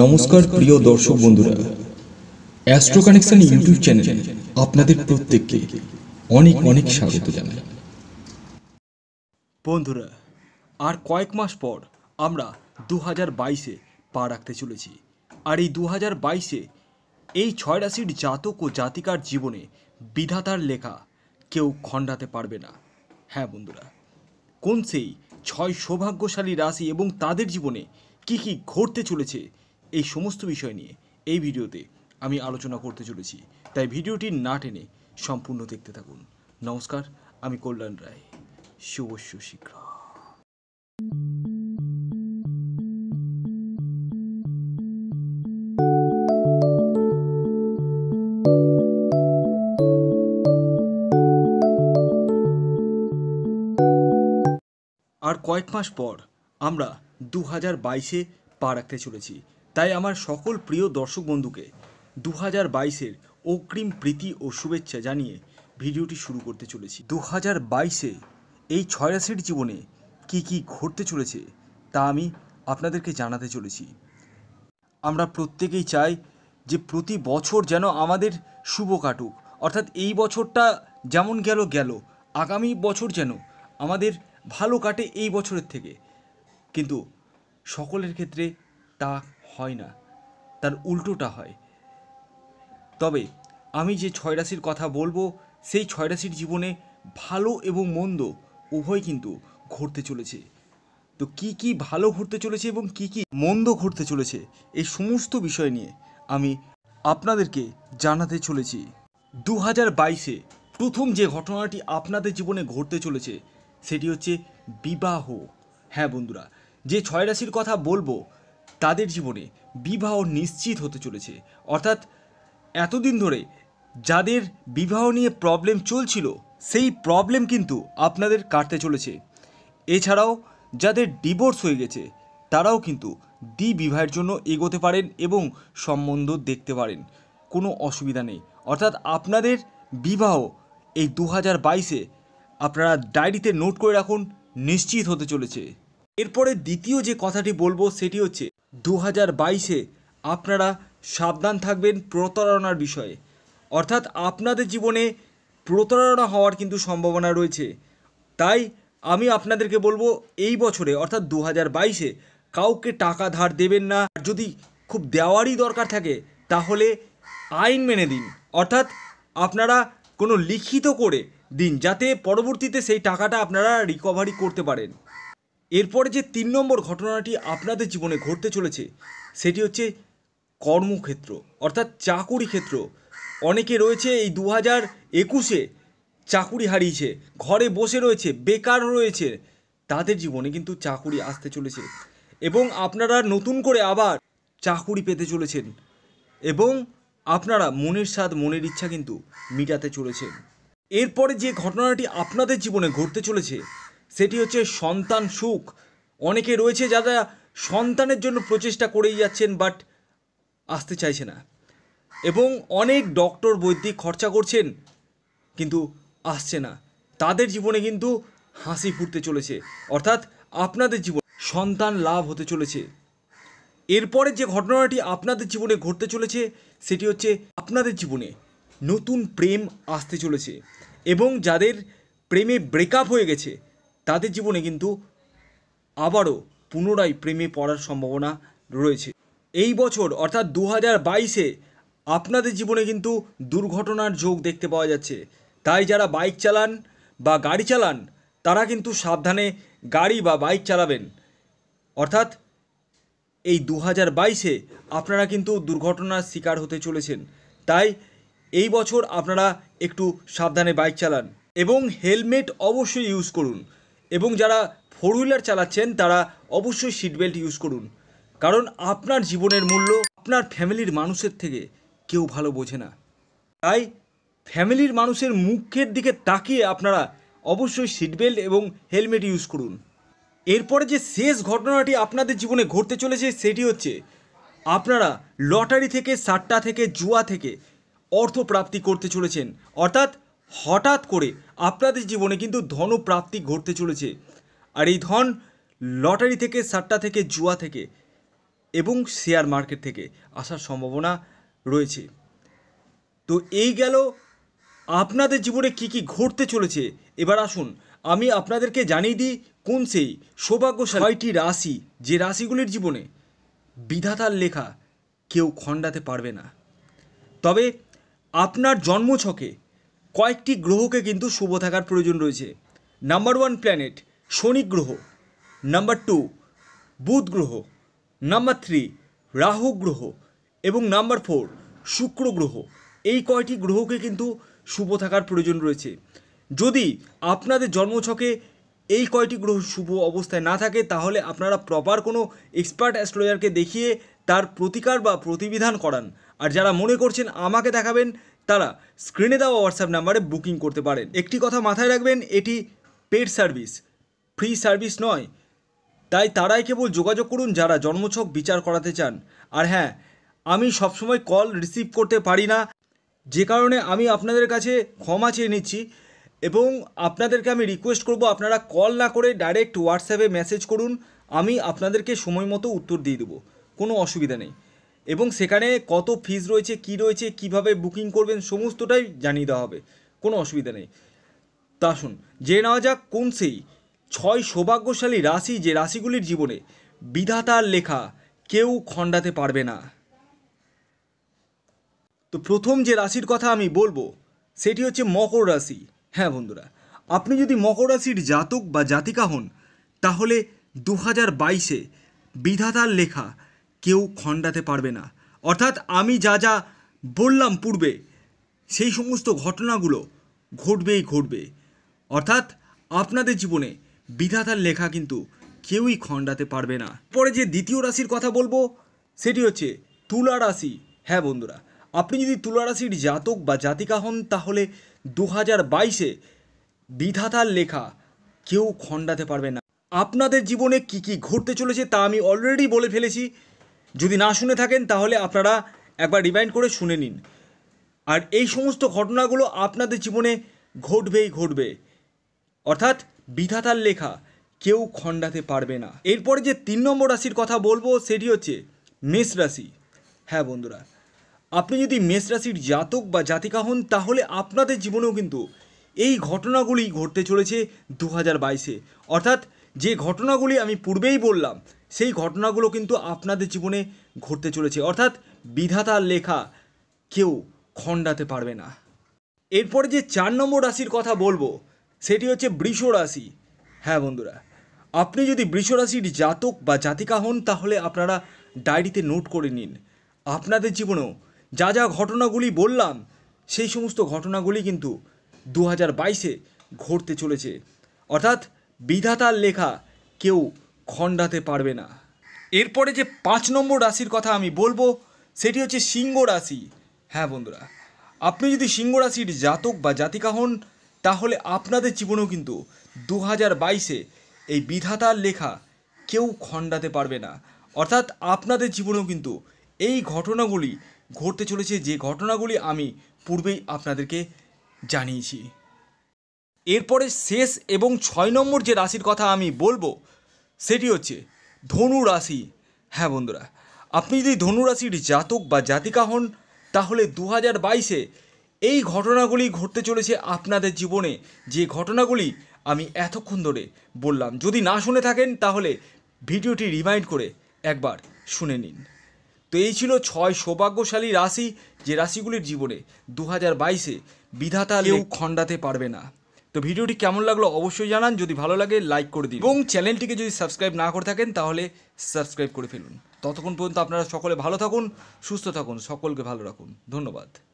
নমস্কার প্রিয় দর্শক বন্ধুরা অ্যাস্ট্রো কানেকশন ইউটিউব চ্যানেলে আপনাদের প্রত্যেককে অনেক অনেক স্বাগত জানাই বন্ধুরা আর কয়েক মাস পর আমরা দু হাজার বাইশে পা রাখতে চলেছি আর এই দু হাজার বাইশে এই ছয় রাশির জাতক ও জাতিকার জীবনে বিধাতার লেখা কেউ খণ্ডাতে পারবে না হ্যাঁ বন্ধুরা কোন সেই ছয় সৌভাগ্যশালী রাশি এবং তাদের জীবনে কি কি ঘটতে চলেছে এই সমস্ত বিষয় নিয়ে এই ভিডিওতে আমি আলোচনা করতে চলেছি তাই ভিডিওটি না টেনে সম্পূর্ণ দেখতে থাকুন নমস্কার আমি কল্যাণ রায় শুভ শীঘ্র আর কয়েক মাস পর আমরা দু হাজার বাইশে পা রাখতে চলেছি তাই আমার সকল প্রিয় দর্শক বন্ধুকে দু হাজার বাইশের অগ্রিম প্রীতি ও শুভেচ্ছা জানিয়ে ভিডিওটি শুরু করতে চলেছি দু হাজার বাইশে এই ছয়াশির জীবনে কি কি ঘটতে চলেছে তা আমি আপনাদেরকে জানাতে চলেছি আমরা প্রত্যেকেই চাই যে প্রতি বছর যেন আমাদের শুভ কাটুক অর্থাৎ এই বছরটা যেমন গেল গেল আগামী বছর যেন আমাদের ভালো কাটে এই বছরের থেকে কিন্তু সকলের ক্ষেত্রে তা হয় না তার উল্টোটা হয় তবে আমি যে ছয় রাশির কথা বলবো সেই ছয় রাশির জীবনে ভালো এবং মন্দ উভয় কিন্তু ঘটতে চলেছে তো কি কি ভালো ঘটতে চলেছে এবং কি কি মন্দ ঘটতে চলেছে এই সমস্ত বিষয় নিয়ে আমি আপনাদেরকে জানাতে চলেছি দু হাজার বাইশে প্রথম যে ঘটনাটি আপনাদের জীবনে ঘটতে চলেছে সেটি হচ্ছে বিবাহ হ্যাঁ বন্ধুরা যে ছয় রাশির কথা বলবো তাদের জীবনে বিবাহ নিশ্চিত হতে চলেছে অর্থাৎ এতদিন ধরে যাদের বিবাহ নিয়ে প্রবলেম চলছিল সেই প্রবলেম কিন্তু আপনাদের কাটতে চলেছে এছাড়াও যাদের ডিভোর্স হয়ে গেছে তারাও কিন্তু দ্বি বিবাহের জন্য এগোতে পারেন এবং সম্বন্ধ দেখতে পারেন কোনো অসুবিধা নেই অর্থাৎ আপনাদের বিবাহ এই দু হাজার বাইশে আপনারা ডায়েরিতে নোট করে রাখুন নিশ্চিত হতে চলেছে এরপরে দ্বিতীয় যে কথাটি বলবো সেটি হচ্ছে দু হাজার বাইশে আপনারা সাবধান থাকবেন প্রতারণার বিষয়ে অর্থাৎ আপনাদের জীবনে প্রতারণা হওয়ার কিন্তু সম্ভাবনা রয়েছে তাই আমি আপনাদেরকে বলবো এই বছরে অর্থাৎ দু হাজার বাইশে কাউকে টাকা ধার দেবেন না যদি খুব দেওয়ারই দরকার থাকে তাহলে আইন মেনে দিন অর্থাৎ আপনারা কোনো লিখিত করে দিন যাতে পরবর্তীতে সেই টাকাটা আপনারা রিকভারি করতে পারেন এরপরে যে তিন নম্বর ঘটনাটি আপনাদের জীবনে ঘটতে চলেছে সেটি হচ্ছে কর্মক্ষেত্র অর্থাৎ চাকুরি ক্ষেত্র অনেকে রয়েছে এই দু হাজার একুশে চাকুরি হারিয়েছে ঘরে বসে রয়েছে বেকার রয়েছে তাদের জীবনে কিন্তু চাকুরি আসতে চলেছে এবং আপনারা নতুন করে আবার চাকুরি পেতে চলেছেন এবং আপনারা মনের স্বাদ মনের ইচ্ছা কিন্তু মিটাতে চলেছেন এরপরে যে ঘটনাটি আপনাদের জীবনে ঘটতে চলেছে সেটি হচ্ছে সন্তান সুখ অনেকে রয়েছে যারা সন্তানের জন্য প্রচেষ্টা করেই যাচ্ছেন বাট আসতে চাইছে না এবং অনেক ডক্টর বৈদ্যিক খরচা করছেন কিন্তু আসছে না তাদের জীবনে কিন্তু হাসি ফুটতে চলেছে অর্থাৎ আপনাদের জীবন সন্তান লাভ হতে চলেছে এরপরে যে ঘটনাটি আপনাদের জীবনে ঘটতে চলেছে সেটি হচ্ছে আপনাদের জীবনে নতুন প্রেম আসতে চলেছে এবং যাদের প্রেমে ব্রেকআপ হয়ে গেছে তাদের জীবনে কিন্তু আবারও পুনরায় প্রেমে পড়ার সম্ভাবনা রয়েছে এই বছর অর্থাৎ দু হাজার বাইশে আপনাদের জীবনে কিন্তু দুর্ঘটনার যোগ দেখতে পাওয়া যাচ্ছে তাই যারা বাইক চালান বা গাড়ি চালান তারা কিন্তু সাবধানে গাড়ি বা বাইক চালাবেন অর্থাৎ এই দু হাজার বাইশে আপনারা কিন্তু দুর্ঘটনার শিকার হতে চলেছেন তাই এই বছর আপনারা একটু সাবধানে বাইক চালান এবং হেলমেট অবশ্যই ইউজ করুন এবং যারা ফোর হুইলার চালাচ্ছেন তারা অবশ্যই সিট বেল্ট ইউজ করুন কারণ আপনার জীবনের মূল্য আপনার ফ্যামিলির মানুষের থেকে কেউ ভালো বোঝে না তাই ফ্যামিলির মানুষের মুখের দিকে তাকিয়ে আপনারা অবশ্যই সিট বেল্ট এবং হেলমেট ইউজ করুন এরপরে যে শেষ ঘটনাটি আপনাদের জীবনে ঘটতে চলেছে সেটি হচ্ছে আপনারা লটারি থেকে সাট্টা থেকে জুয়া থেকে অর্থ প্রাপ্তি করতে চলেছেন অর্থাৎ হঠাৎ করে আপনাদের জীবনে কিন্তু ধনপ্রাপ্তি ঘটতে চলেছে আর এই ধন লটারি থেকে সাট্টা থেকে জুয়া থেকে এবং শেয়ার মার্কেট থেকে আসার সম্ভাবনা রয়েছে তো এই গেল আপনাদের জীবনে কি কি ঘটতে চলেছে এবার আসুন আমি আপনাদেরকে জানিয়ে দিই কোন সেই সৌভাগ্যশালী ছয়টি রাশি যে রাশিগুলির জীবনে বিধাতার লেখা কেউ খণ্ডাতে পারবে না তবে আপনার জন্মছকে কয়েকটি গ্রহকে কিন্তু শুভ থাকার প্রয়োজন রয়েছে নাম্বার ওয়ান প্ল্যানেট শনি গ্রহ নাম্বার টু বুধ গ্রহ নাম্বার থ্রি রাহু গ্রহ এবং নাম্বার ফোর শুক্র গ্রহ এই কয়টি গ্রহকে কিন্তু শুভ থাকার প্রয়োজন রয়েছে যদি আপনাদের জন্মছকে এই কয়টি গ্রহ শুভ অবস্থায় না থাকে তাহলে আপনারা প্রপার কোনো এক্সপার্ট অ্যাস্ট্রোলজারকে দেখিয়ে তার প্রতিকার বা প্রতিবিধান করান আর যারা মনে করছেন আমাকে দেখাবেন তারা স্ক্রিনে দেওয়া হোয়াটসঅ্যাপ নাম্বারে বুকিং করতে পারেন একটি কথা মাথায় রাখবেন এটি পেড সার্ভিস ফ্রি সার্ভিস নয় তাই তারাই কেবল যোগাযোগ করুন যারা জন্মছক বিচার করাতে চান আর হ্যাঁ আমি সবসময় কল রিসিভ করতে পারি না যে কারণে আমি আপনাদের কাছে ক্ষমা চেয়ে নিচ্ছি এবং আপনাদেরকে আমি রিকোয়েস্ট করব আপনারা কল না করে ডাইরেক্ট হোয়াটসঅ্যাপে মেসেজ করুন আমি আপনাদেরকে সময় মতো উত্তর দিয়ে দেবো কোনো অসুবিধা নেই এবং সেখানে কত ফিজ রয়েছে কি রয়েছে কিভাবে বুকিং করবেন সমস্তটাই জানিয়ে দেওয়া হবে কোনো অসুবিধা নেই তা শুন জেনে নেওয়া যাক কোন সেই ছয় সৌভাগ্যশালী রাশি যে রাশিগুলির জীবনে বিধাতার লেখা কেউ খণ্ডাতে পারবে না তো প্রথম যে রাশির কথা আমি বলবো সেটি হচ্ছে মকর রাশি হ্যাঁ বন্ধুরা আপনি যদি মকর রাশির জাতক বা জাতিকা হন তাহলে দু হাজার বাইশে বিধাতার লেখা কেউ খণ্ডাতে পারবে না অর্থাৎ আমি যা যা বললাম পূর্বে সেই সমস্ত ঘটনাগুলো ঘটবেই ঘটবে অর্থাৎ আপনাদের জীবনে বিধাতার লেখা কিন্তু কেউই খণ্ডাতে পারবে না পরে যে দ্বিতীয় রাশির কথা বলবো সেটি হচ্ছে তুলা রাশি হ্যাঁ বন্ধুরা আপনি যদি তুলা রাশির জাতক বা জাতিকা হন তাহলে দু হাজার বাইশে বিধাতার লেখা কেউ খণ্ডাতে পারবে না আপনাদের জীবনে কি কি ঘটতে চলেছে তা আমি অলরেডি বলে ফেলেছি যদি না শুনে থাকেন তাহলে আপনারা একবার রিমাইন্ড করে শুনে নিন আর এই সমস্ত ঘটনাগুলো আপনাদের জীবনে ঘটবেই ঘটবে অর্থাৎ বিধাতার লেখা কেউ খণ্ডাতে পারবে না এরপরে যে তিন নম্বর রাশির কথা বলবো সেটি হচ্ছে মেষ রাশি হ্যাঁ বন্ধুরা আপনি যদি মেষ রাশির জাতক বা জাতিকা হন তাহলে আপনাদের জীবনেও কিন্তু এই ঘটনাগুলি ঘটতে চলেছে দু হাজার বাইশে অর্থাৎ যে ঘটনাগুলি আমি পূর্বেই বললাম সেই ঘটনাগুলো কিন্তু আপনাদের জীবনে ঘটতে চলেছে অর্থাৎ বিধাতার লেখা কেউ খণ্ডাতে পারবে না এরপরে যে চার নম্বর রাশির কথা বলবো সেটি হচ্ছে বৃষ রাশি হ্যাঁ বন্ধুরা আপনি যদি বৃষ রাশির জাতক বা জাতিকা হন তাহলে আপনারা ডায়েরিতে নোট করে নিন আপনাদের জীবনেও যা যা ঘটনাগুলি বললাম সেই সমস্ত ঘটনাগুলি কিন্তু দু হাজার বাইশে ঘটতে চলেছে অর্থাৎ বিধাতার লেখা কেউ খণ্ডাতে পারবে না এরপরে যে পাঁচ নম্বর রাশির কথা আমি বলবো সেটি হচ্ছে সিংহ রাশি হ্যাঁ বন্ধুরা আপনি যদি সিংহ রাশির জাতক বা জাতিকা হন তাহলে আপনাদের জীবনেও কিন্তু দু হাজার বাইশে এই বিধাতার লেখা কেউ খণ্ডাতে পারবে না অর্থাৎ আপনাদের জীবনেও কিন্তু এই ঘটনাগুলি ঘটতে চলেছে যে ঘটনাগুলি আমি পূর্বেই আপনাদেরকে জানিয়েছি এরপরে শেষ এবং ছয় নম্বর যে রাশির কথা আমি বলবো সেটি হচ্ছে ধনু রাশি হ্যাঁ বন্ধুরা আপনি যদি ধনু রাশির জাতক বা জাতিকা হন তাহলে দু হাজার বাইশে এই ঘটনাগুলি ঘটতে চলেছে আপনাদের জীবনে যে ঘটনাগুলি আমি এতক্ষণ ধরে বললাম যদি না শুনে থাকেন তাহলে ভিডিওটি রিমাইন্ড করে একবার শুনে নিন তো এই ছিল ছয় সৌভাগ্যশালী রাশি যে রাশিগুলির জীবনে দু হাজার বাইশে বিধাতা কেউ খণ্ডাতে পারবে না তো ভিডিওটি কেমন লাগলো অবশ্যই জানান যদি ভালো লাগে লাইক করে দিন এবং চ্যানেলটিকে যদি সাবস্ক্রাইব না করে থাকেন তাহলে সাবস্ক্রাইব করে ফেলুন ততক্ষণ পর্যন্ত আপনারা সকলে ভালো থাকুন সুস্থ থাকুন সকলকে ভালো রাখুন ধন্যবাদ